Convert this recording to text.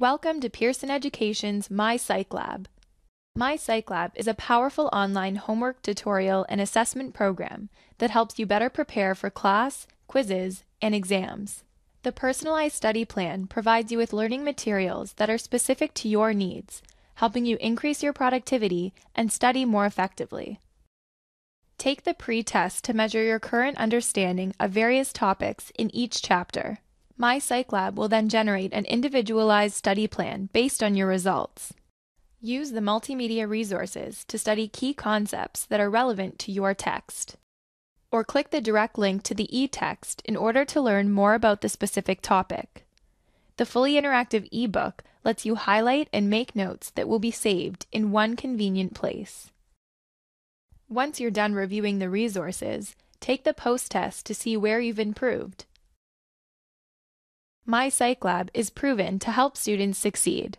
Welcome to Pearson Education's My Psych Lab. My Psych Lab is a powerful online homework tutorial and assessment program that helps you better prepare for class, quizzes, and exams. The personalized study plan provides you with learning materials that are specific to your needs, helping you increase your productivity and study more effectively. Take the pre-test to measure your current understanding of various topics in each chapter. My Psych Lab will then generate an individualized study plan based on your results. Use the multimedia resources to study key concepts that are relevant to your text. Or click the direct link to the e-text in order to learn more about the specific topic. The fully interactive ebook lets you highlight and make notes that will be saved in one convenient place. Once you're done reviewing the resources, take the post test to see where you've improved my Psych Lab is proven to help students succeed.